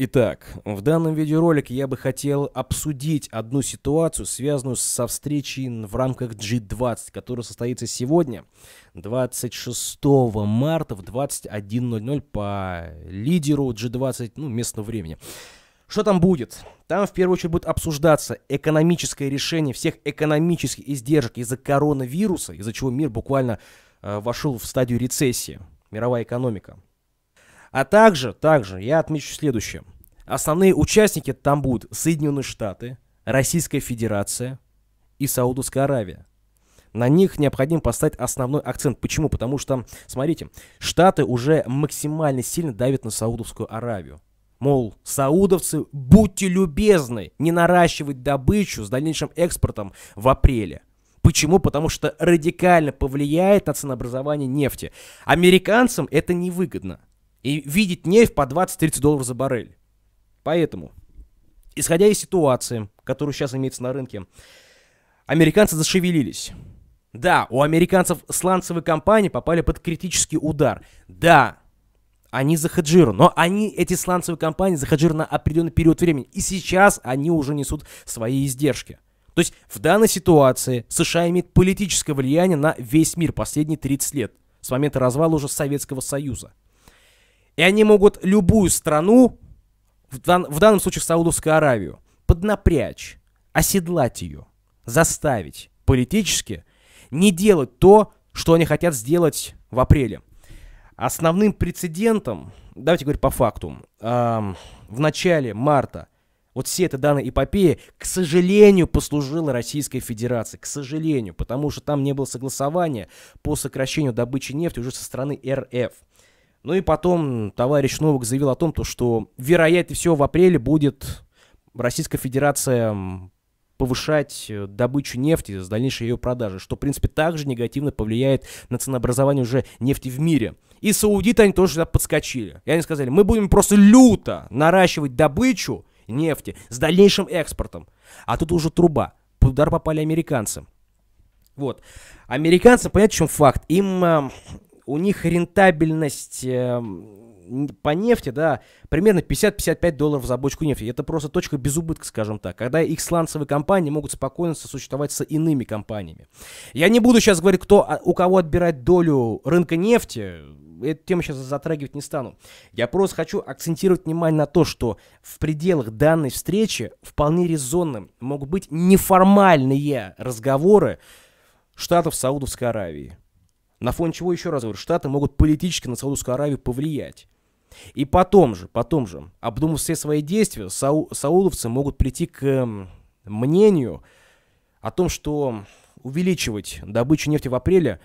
Итак, в данном видеоролике я бы хотел обсудить одну ситуацию, связанную со встречей в рамках G20, которая состоится сегодня, 26 марта в 21.00 по лидеру G20, ну, местного времени. Что там будет? Там в первую очередь будет обсуждаться экономическое решение всех экономических издержек из-за коронавируса, из-за чего мир буквально э, вошел в стадию рецессии, мировая экономика. А также, также я отмечу следующее. Основные участники там будут Соединенные Штаты, Российская Федерация и Саудовская Аравия. На них необходимо поставить основной акцент. Почему? Потому что, смотрите, Штаты уже максимально сильно давят на Саудовскую Аравию. Мол, саудовцы, будьте любезны, не наращивать добычу с дальнейшим экспортом в апреле. Почему? Потому что радикально повлияет на ценообразование нефти. Американцам это невыгодно и видеть нефть по 20-30 долларов за баррель. Поэтому, исходя из ситуации, которая сейчас имеется на рынке, американцы зашевелились. Да, у американцев сланцевые компании попали под критический удар. Да, они захеджированы, но они, эти сланцевые компании, захеджированы на определенный период времени. И сейчас они уже несут свои издержки. То есть в данной ситуации США имеет политическое влияние на весь мир последние 30 лет, с момента развала уже Советского Союза. И они могут любую страну, в, дан, в данном случае Саудовскую Аравию, поднапрячь, оседлать ее, заставить политически не делать то, что они хотят сделать в апреле. Основным прецедентом, давайте говорить по факту, эм, в начале марта вот все это данная эпопея, к сожалению, послужила Российской Федерации. К сожалению, потому что там не было согласования по сокращению добычи нефти уже со стороны РФ. Ну и потом товарищ Новак заявил о том, то, что, вероятнее всего, в апреле будет Российская Федерация повышать э, добычу нефти с дальнейшей ее продажи, что, в принципе, также негативно повлияет на ценообразование уже нефти в мире. И саудиты, они тоже подскочили. И они сказали, мы будем просто люто наращивать добычу нефти с дальнейшим экспортом. А тут уже труба. Под удар попали американцы. Вот. Американцы, понятно, в чем факт? Им эм, у них рентабельность э, по нефти, да, примерно 50-55 долларов за бочку нефти. Это просто точка без убытка, скажем так, когда их сланцевые компании могут спокойно сосуществовать с иными компаниями. Я не буду сейчас говорить, кто, а, у кого отбирать долю рынка нефти, эту тему сейчас затрагивать не стану. Я просто хочу акцентировать внимание на то, что в пределах данной встречи вполне резонным могут быть неформальные разговоры Штатов Саудовской Аравии. На фоне чего, еще раз говорю, Штаты могут политически на Саудовскую Аравию повлиять. И потом же, потом же, обдумав все свои действия, сау, саудовцы могут прийти к э, мнению о том, что увеличивать добычу нефти в апреле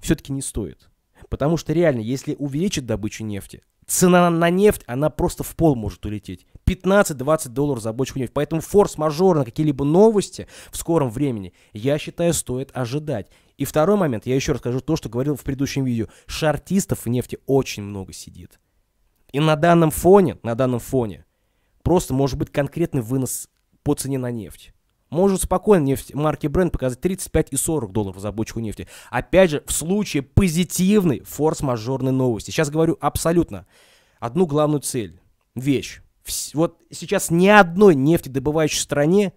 все-таки не стоит. Потому что реально, если увеличить добычу нефти, цена на нефть, она просто в пол может улететь. 15-20 долларов за бочку нефти. Поэтому форс-мажорно какие-либо новости в скором времени, я считаю, стоит ожидать. И второй момент, я еще расскажу то, что говорил в предыдущем видео. Шартистов в нефти очень много сидит. И на данном фоне, на данном фоне, просто может быть конкретный вынос по цене на нефть. Может спокойно нефть марки бренд показать 35 и 40 долларов за бочку нефти. Опять же, в случае позитивной форс-мажорной новости. Сейчас говорю абсолютно одну главную цель, вещь. Вот сейчас ни одной нефтедобывающей стране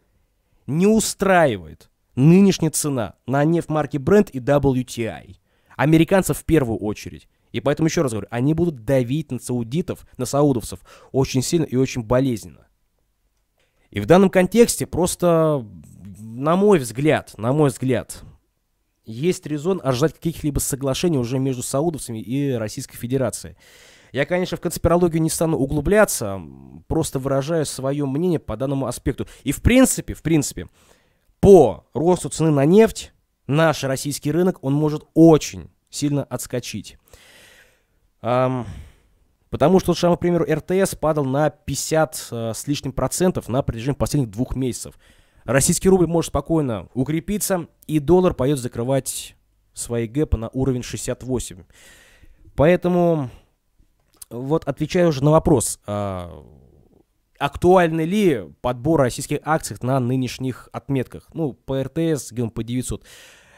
не устраивает – Нынешняя цена на нефть марки Brent и WTI. Американцев в первую очередь. И поэтому, еще раз говорю, они будут давить на саудитов, на саудовцев очень сильно и очень болезненно. И в данном контексте просто, на мой взгляд, на мой взгляд, есть резон ожидать каких-либо соглашений уже между саудовцами и Российской Федерацией. Я, конечно, в конспирологию не стану углубляться, просто выражаю свое мнение по данному аспекту. И в принципе, в принципе, по росту цены на нефть наш российский рынок, он может очень сильно отскочить. Эм, потому что, к примеру, РТС падал на 50 э, с лишним процентов на протяжении последних двух месяцев. Российский рубль может спокойно укрепиться, и доллар пойдет закрывать свои гэпы на уровень 68. Поэтому, вот отвечаю уже на вопрос. Э, актуальны ли подбор российских акций на нынешних отметках? Ну, по РТС, гм, по 900.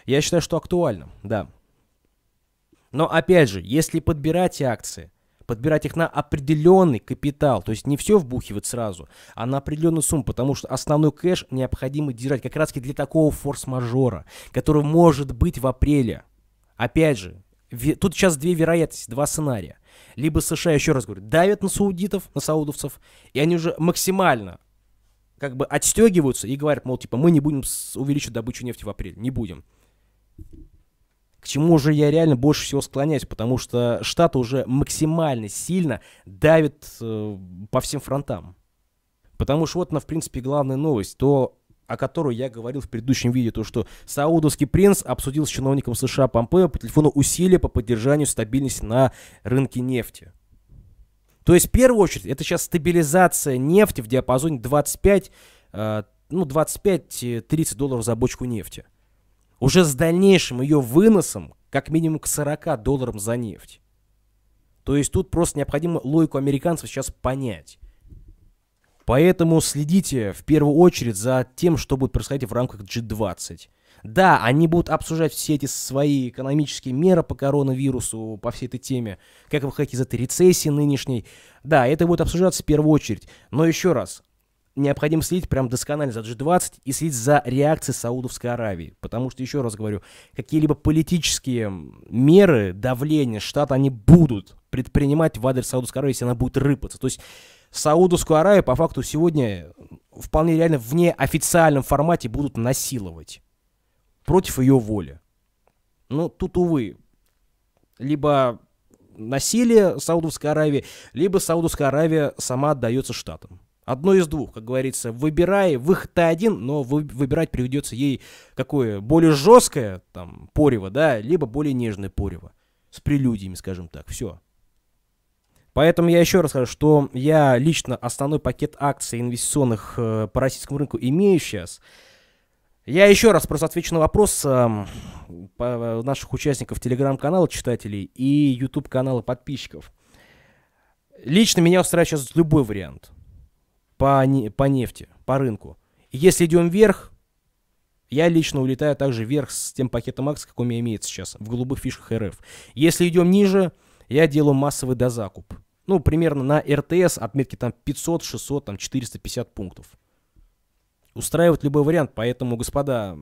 Я считаю, что актуально, да. Но опять же, если подбирать акции, подбирать их на определенный капитал, то есть не все вбухивать сразу, а на определенную сумму, потому что основной кэш необходимо держать как раз для такого форс-мажора, который может быть в апреле. Опять же, Тут сейчас две вероятности, два сценария. Либо США, еще раз говорю, давят на саудитов, на саудовцев, и они уже максимально как бы отстегиваются и говорят, мол, типа, мы не будем увеличивать добычу нефти в апреле, не будем. К чему же я реально больше всего склоняюсь, потому что Штаты уже максимально сильно давят э, по всем фронтам. Потому что вот она, в принципе, главная новость. То, о которой я говорил в предыдущем видео, то что саудовский принц обсудил с чиновником США Помпео по телефону усилия по поддержанию стабильности на рынке нефти. То есть, в первую очередь, это сейчас стабилизация нефти в диапазоне 25, э, ну, 25-30 долларов за бочку нефти. Уже с дальнейшим ее выносом как минимум к 40 долларам за нефть. То есть тут просто необходимо логику американцев сейчас понять. Поэтому следите в первую очередь за тем, что будет происходить в рамках G20. Да, они будут обсуждать все эти свои экономические меры по коронавирусу, по всей этой теме, как выходить из этой рецессии нынешней. Да, это будет обсуждаться в первую очередь. Но еще раз, необходимо следить прям досконально за G20 и следить за реакцией Саудовской Аравии. Потому что, еще раз говорю, какие-либо политические меры, давление штата, они будут предпринимать в адрес Саудовской Аравии, если она будет рыпаться. То есть Саудовскую Аравию по факту сегодня э, вполне реально в неофициальном формате будут насиловать против ее воли. ну тут, увы, либо насилие Саудовской Аравии, либо Саудовская Аравия сама отдается штатам. Одно из двух, как говорится, выбирай, выход-то один, но вы, выбирать приведется ей какое, более жесткое, там, порево, да, либо более нежное порево, с прелюдиями, скажем так, все. Поэтому я еще раз скажу, что я лично основной пакет акций инвестиционных э, по российскому рынку имею сейчас. Я еще раз просто отвечу на вопрос эм, э, по, наших участников телеграм-канала, читателей и YouTube канала подписчиков. Лично меня устраивает сейчас любой вариант – по, не, по нефти, по рынку. если идем вверх, я лично улетаю также вверх с тем пакетом акций, как у меня имеется сейчас, в голубых фишках РФ. Если идем ниже, я делаю массовый дозакуп. Ну, примерно на РТС отметки там 500, 600, там 450 пунктов. Устраивает любой вариант, поэтому, господа,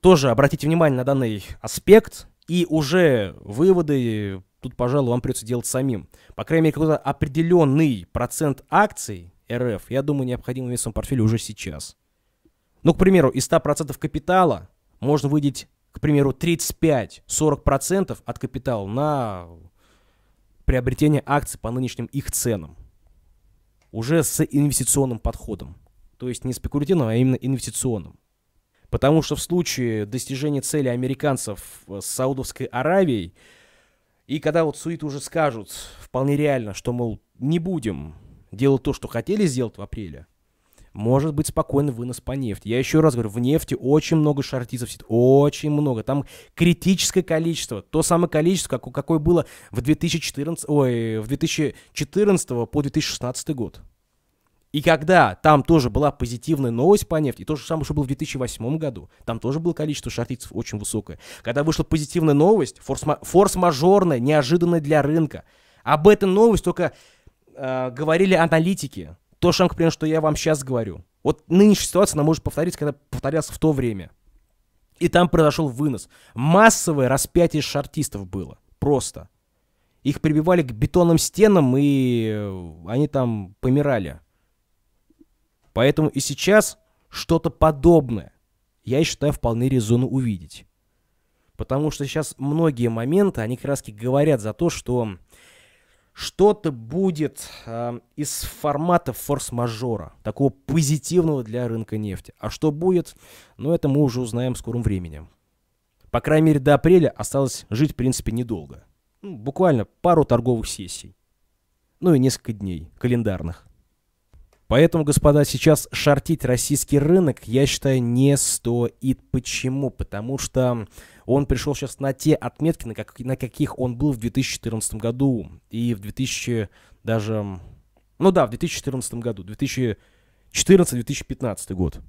тоже обратите внимание на данный аспект, и уже выводы тут, пожалуй, вам придется делать самим. По крайней мере, какой-то определенный процент акций РФ, я думаю, необходимо иметь в своем портфеле уже сейчас. Ну, к примеру, из 100% капитала можно выделить, к примеру, 35-40% от капитала на приобретение акций по нынешним их ценам. Уже с инвестиционным подходом. То есть не спекулятивным, а именно инвестиционным. Потому что в случае достижения цели американцев э, с Саудовской Аравией – и когда вот Суит уже скажут вполне реально, что, мол, не будем делать то, что хотели сделать в апреле, может быть спокойно вынос по нефти. Я еще раз говорю, в нефти очень много шартизов сидит, очень много. Там критическое количество, то самое количество, как, какое было в 2014, ой, в 2014 по 2016 год. И когда там тоже была позитивная новость по нефти, и то же самое, что было в 2008 году, там тоже было количество шахтицев очень высокое. Когда вышла позитивная новость, форс мажорная неожиданная для рынка, об этой новости только э, говорили аналитики. То же например, что я вам сейчас говорю. Вот нынешняя ситуация, она может повториться, когда повторялся в то время. И там произошел вынос. Массовое распятие шартистов было. Просто. Их прибивали к бетонным стенам, и э, они там помирали. Поэтому и сейчас что-то подобное, я считаю, вполне резону увидеть. Потому что сейчас многие моменты, они как раз говорят за то, что что-то будет э, из формата форс-мажора, такого позитивного для рынка нефти. А что будет, ну это мы уже узнаем в скором времени. По крайней мере, до апреля осталось жить, в принципе, недолго. Ну, буквально пару торговых сессий. Ну и несколько дней календарных. Поэтому, господа, сейчас шортить российский рынок, я считаю, не стоит. Почему? Потому что он пришел сейчас на те отметки, на, как, на каких он был в 2014 году и в 2000 даже... Ну да, в 2014 году, 2014-2015 год.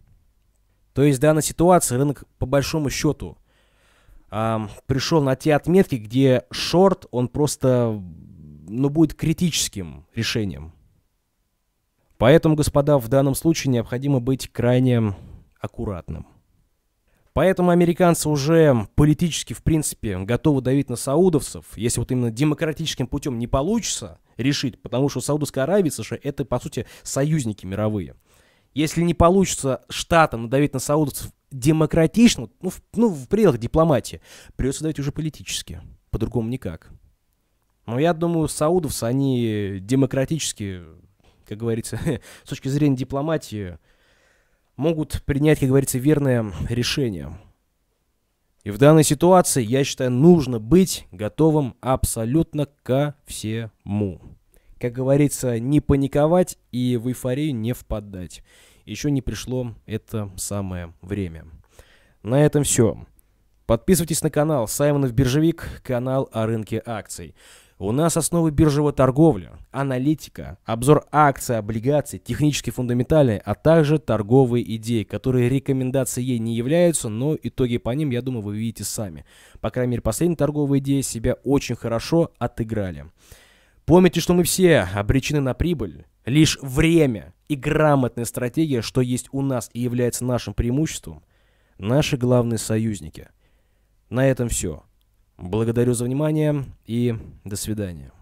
То есть данная ситуация рынок по большому счету э, пришел на те отметки, где шорт, он просто, ну, будет критическим решением. Поэтому, господа, в данном случае необходимо быть крайне аккуратным. Поэтому американцы уже политически, в принципе, готовы давить на саудовцев, если вот именно демократическим путем не получится решить, потому что Саудовская Аравия и США это, по сути, союзники мировые. Если не получится штатам надавить на саудовцев демократично, ну в, ну, в пределах дипломатии, придется давить уже политически, по-другому никак. Но я думаю, саудовцы, они демократически как говорится, с точки зрения дипломатии, могут принять, как говорится, верное решение. И в данной ситуации, я считаю, нужно быть готовым абсолютно ко всему. Как говорится, не паниковать и в эйфорию не впадать. Еще не пришло это самое время. На этом все. Подписывайтесь на канал Саймонов Биржевик, канал о рынке акций. У нас основы биржевой торговли, аналитика, обзор акций, облигаций, технические фундаментальные, а также торговые идеи, которые рекомендации ей не являются, но итоги по ним, я думаю, вы видите сами. По крайней мере, последние торговые идеи себя очень хорошо отыграли. Помните, что мы все обречены на прибыль. Лишь время и грамотная стратегия, что есть у нас и является нашим преимуществом, наши главные союзники. На этом все. Благодарю за внимание и до свидания.